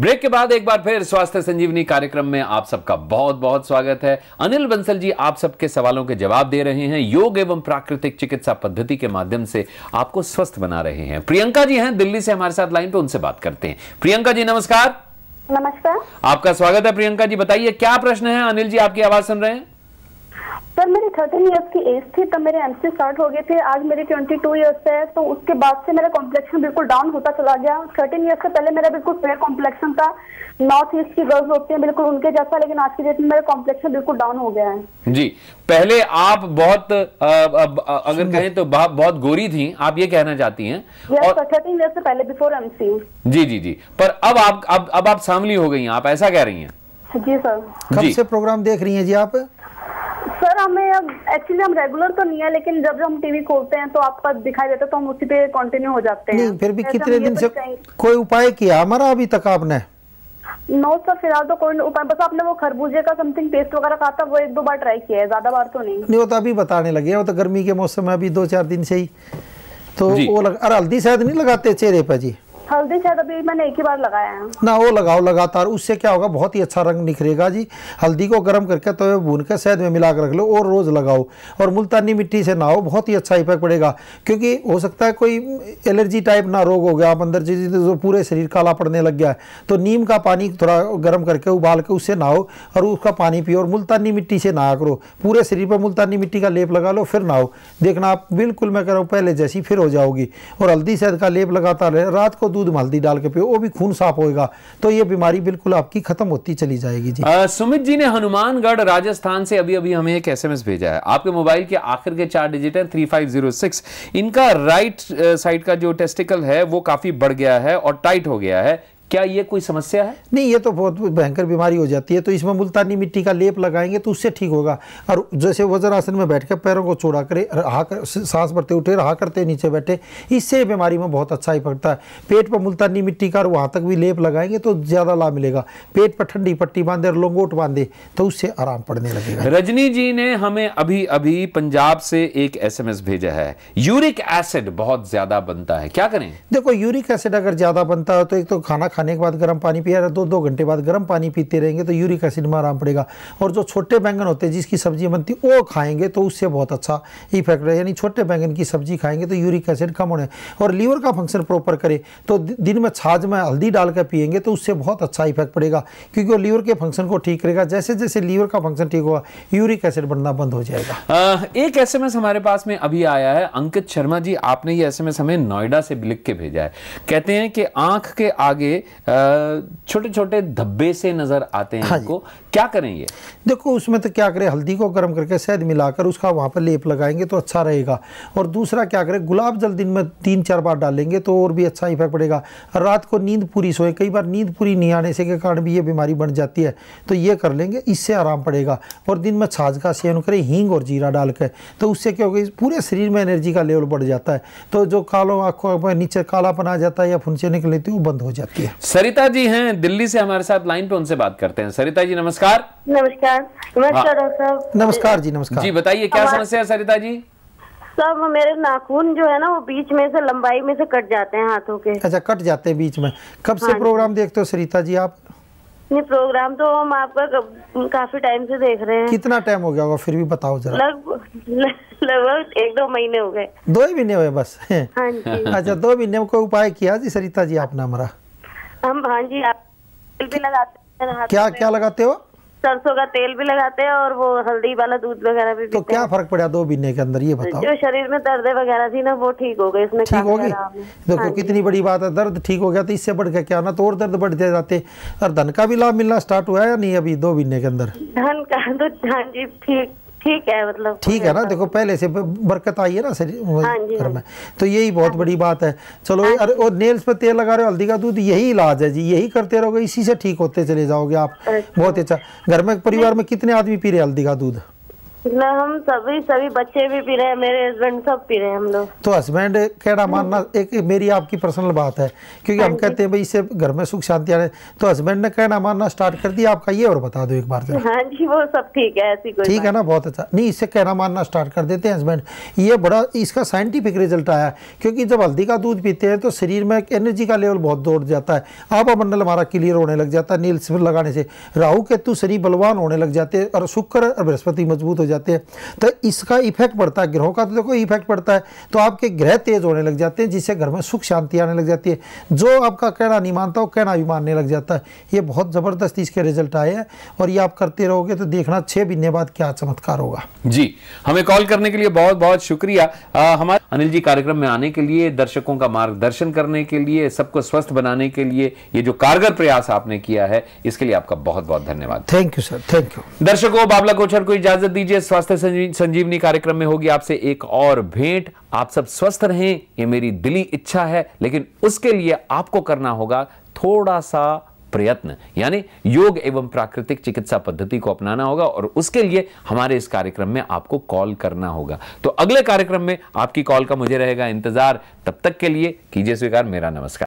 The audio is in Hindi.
ब्रेक के बाद एक बार फिर स्वास्थ्य संजीवनी कार्यक्रम में आप सबका बहुत बहुत स्वागत है अनिल बंसल जी आप सबके सवालों के जवाब दे रहे हैं योग एवं प्राकृतिक चिकित्सा पद्धति के माध्यम से आपको स्वस्थ बना रहे हैं प्रियंका जी हैं दिल्ली से हमारे साथ लाइन पे उनसे बात करते हैं प्रियंका जी नमस्कार नमस्कार आपका स्वागत है प्रियंका जी बताइए क्या प्रश्न है अनिल जी आपकी आवाज सुन रहे हैं सर मेरी थर्टीन ईयर्स की एज थी तब मेरे एमसी स्टार्ट हो गए थे आज मेरे ट्वेंटी टू ईयर्स है तो उसके बाद से मेरा कॉम्प्लेक्शन बिल्कुल डाउन होता चला गया थर्टीन ईयर्स से पहले मेरा बिल्कुल फेयर कॉम्प्लेक्शन था नॉर्थ ईस्ट की गर्ल्स होती हैं बिल्कुल उनके जैसा लेकिन आज की डेट में मेरा कॉम्प्लेक्शन बिल्कुल डाउन हो गया है जी पहले आप बहुत आ, आ, आ, अगर कहें तो बहुत गोरी थी आप ये कहना चाहती हैं और थर्टीन ईयर से पहले बिफोर एमसी जी जी जी पर अब आप अब, अब आप सामली हो गई हैं आप ऐसा कह रही हैं जी सर कब से प्रोग्राम देख रही हैं जी आप सर हमें अब एक्चुअली हम रेगुलर तो नहीं है लेकिन जब हम टीवी खोलते हैं तो आपका दिखाई देता है तो हम उसी पे कंटिन्यू हो जाते हैं फिर भी कितने दिन से कोई उपाय किया हमारा अभी तक आपने नो सर फिलहाल तो कोई उपाय बस आपने वो खरबूजे का समथिंग पेस्ट वगैरह कहा था वो एक दो बार ट्राई किया है ज्यादा बार तो नहीं वो तो अभी बताने लगे वो तो गर्मी के मौसम में अभी दो चार दिन से ही तो वो अरे हल्दी शायद नहीं लगाते चेहरे पर जी हल्दी शायद तो अभी मैंने एक ही बार लगाया है ना वो लगाओ लगातार उससे क्या होगा बहुत ही अच्छा रंग निखरेगा जी हल्दी को गर्म करके तो भून के शहद में मिला रख लो और रोज़ लगाओ और मुल्तानी मिट्टी से नहाओ बहुत ही अच्छा इफेक्ट पड़ेगा क्योंकि हो सकता है कोई एलर्जी टाइप ना रोग हो गया आप अंदर जी जो तो पूरे शरीर काला पड़ने लग गया है तो नीम का पानी थोड़ा गर्म करके उबाल के उससे नहाओ और उसका पानी पियो और मुल्तानी मिट्टी से नहा करो पूरे शरीर पर मुल्तानी मिट्टी का लेप लगा लो फिर नहाओ देखना आप बिल्कुल मैं कह रहा हूँ पहले जैसी फिर हो जाओगी और हल्दी शहद का लेप लगातार रात को दूध में हल्दी डाल के पियो वो भी खून साफ होएगा तो ये बीमारी बिल्कुल आपकी खत्म होती चली जाएगी जी आ, सुमित जी ने हनुमानगढ़ राजस्थान से अभी अभी हमें एक एसएमएस भेजा है आपके मोबाइल के आखिर के चार डिजिट है थ्री फाइव जीरो सिक्स इनका राइट साइड का जो टेस्टिकल है वो काफी बढ़ गया है और टाइट हो गया है क्या ये कोई समस्या है नहीं ये तो बहुत भयंकर बीमारी हो जाती है तो इसमें मुल्तानी मिट्टी का लेप लगाएंगे तो उससे ठीक होगा और जैसे वज्रासन में बैठ कर पैरों को चौड़ा करे रहा कर सांस भरते उठे रहा करते नीचे बैठे इससे बीमारी में बहुत अच्छा ही पड़ता है पेट पर मुल्तानी मिट्टी का और वहाँ तक भी लेप लगाएंगे तो ज़्यादा लाभ मिलेगा पेट पर ठंडी पट्टी बांधे और लोंगोट बांधे तो उससे आराम पड़ने लगेगा रजनी जी ने हमें अभी अभी पंजाब से एक एस भेजा है यूरिक एसिड बहुत ज़्यादा बनता है क्या करें देखो यूरिक एसिड अगर ज़्यादा बनता है तो एक तो खाना खाने के बाद गर्म पानी पिया दो दो घंटे बाद गर्म पानी पीते रहेंगे तो यूरिक एसिड में आराम पड़ेगा और जो छोटे बैंगन होते हैं जिसकी सब्जी बनती वो खाएंगे तो उससे बहुत अच्छा इफेक्ट रहे यानी छोटे बैंगन की सब्जी खाएंगे तो यूरिक एसिड कम होने और लीवर का फंक्शन प्रॉपर करे तो दिन में छाछ में हल्दी डाल कर पियेंगे तो उससे बहुत अच्छा इफेक्ट पड़ेगा क्योंकि वो लीवर के फंक्शन को ठीक करेगा जैसे जैसे लीवर का फंक्शन ठीक होगा यूरिक एसिड बनना बंद हो जाएगा एक एस हमारे पास में अभी आया है अंकित शर्मा जी आपने ये एस हमें नोएडा से लिख के भेजा है कहते हैं कि आंख के आगे छोटे छोटे धब्बे से नज़र आते हैं हाँ क्या करें ये देखो उसमें तो क्या करें हल्दी को गर्म करके शहद मिलाकर उसका वहाँ पर लेप लगाएंगे तो अच्छा रहेगा और दूसरा क्या करें गुलाब जल दिन में तीन चार बार डालेंगे तो और भी अच्छा इफेक्ट पड़ेगा रात को नींद पूरी सोए कई बार नींद पूरी नहीं आने से के कारण भी ये बीमारी बन जाती है तो ये कर लेंगे इससे आराम पड़ेगा और दिन में छाछ का सेवन करें हींग और जीरा डाल के तो उससे क्या होगा पूरे शरीर में एनर्जी का लेवल बढ़ जाता है तो जो कालों आँखों में नीचे कालापन आ जाता है या फुंसे निकल लेती तो है वो बंद हो जाती है सरिता जी हैं दिल्ली से हमारे साथ लाइन पे उनसे बात करते हैं सरिता जी नमस्कार नमस्कार नमस्कार हाँ। नमस्कार जी नमस्कार जी बताइए क्या समस्या है सरिता जी सब मेरे नाखून जो है ना वो बीच में से लंबाई में से कट जाते हैं हाथों के अच्छा कट जाते हैं बीच में कब से हाँ प्रोग्राम देखते हो सरिता जी आप नहीं प्रोग्राम तो हम आपका काफी टाइम से देख रहे हैं कितना टाइम हो गया होगा फिर भी बताओ जरा लगभग एक दो महीने हो गए दो ही महीने हुए बस हाँ जी अच्छा दो महीने में कोई उपाय किया जी सरिता जी आपने हमारा हम हाँ जी आप तेल भी लगाते हैं क्या क्या लगाते हो सरसों का तेल भी लगाते हैं और वो हल्दी वाला दूध वगैरह भी तो क्या फर्क पड़ा दो महीने के अंदर ये बताओ जो शरीर में दर्द वगैरह थी ना वो ठीक हो गए इसमें ठीक हो गई देखो हाँ कितनी बड़ी बात है दर्द ठीक हो गया तो इससे बढ़ गया क्या ना तो और दर्द बढ़ते जाते और धन का भी लाभ मिलना स्टार्ट हुआ या नहीं अभी दो महीने के अंदर धन का तो हाँ जी ठीक ठीक है मतलब ठीक है ना देखो पहले से बरकत आई है ना शरीर हाँ घर में हाँ तो यही बहुत हाँ बड़ी बात है चलो अरे और नेल्स पर तेल लगा रहे हो हल्दी का दूध यही इलाज है जी यही करते रहोगे इसी से ठीक होते चले जाओगे आप अच्छा। बहुत अच्छा घर में परिवार में कितने आदमी पी रहे हल्दी का दूध हम सभी सभी बच्चे भी पी रहे हैं मेरे हस्बैंड सब पी रहे हैं हम लोग तो हस्बैंड कहना हाँ। मानना एक मेरी आपकी पर्सनल बात है क्योंकि हाँ हम कहते हैं भाई घर में सुख शांति तो हस्बैंड ने कहना मानना स्टार्ट कर दिया आपका ये और बता दो एक बार हाँ जी वो सब ठीक है ऐसी कोई ठीक है ना बहुत अच्छा नहीं इसे कहना मानना स्टार्ट कर देते हैं हस्बैंड ये बड़ा इसका साइंटिफिक रिजल्ट आया क्योंकि जब हल्दी का दूध पीते हैं तो शरीर में एनर्जी का लेवल बहुत दौड़ जाता है आभा मंडल हमारा क्लियर होने लग जाता है नील लगाने से राहु केतु शरीर बलवान होने लग जाते हैं और शुक्र और बृहस्पति मजबूत हो जाते जाते हैं तो इसका इफेक्ट पड़ता है ग्रहों का तो देखो इफेक्ट पड़ता है तो आपके ग्रह तेज होने लग जाते हैं जिससे घर में सुख शांति आने लग जाती है जो आपका कहना नहीं मानता वो कहना भी मानने लग जाता है ये बहुत ज़बरदस्त इसके रिजल्ट आए हैं और ये आप करते रहोगे तो देखना छः महीने बाद क्या चमत्कार होगा जी हमें कॉल करने के लिए बहुत बहुत शुक्रिया हमारे अनिल जी कार्यक्रम में आने के लिए दर्शकों का मार्गदर्शन करने के लिए सबको स्वस्थ बनाने के लिए ये जो कारगर प्रयास आपने किया है इसके लिए आपका बहुत बहुत धन्यवाद thank you sir thank you दर्शकों बाबला कोचर को इजाजत दीजिए स्वास्थ्य संजीवनी कार्यक्रम में होगी आपसे एक और भेंट आप सब स्वस्थ रहें ये मेरी दिली इच्छा है लेकिन उसके लिए आपको करना होगा थोड़ा सा प्रयत्न यानी योग एवं प्राकृतिक चिकित्सा पद्धति को अपनाना होगा और उसके लिए हमारे इस कार्यक्रम में आपको कॉल करना होगा तो अगले कार्यक्रम में आपकी कॉल का मुझे रहेगा इंतजार तब तक के लिए कीजिए स्वीकार मेरा नमस्कार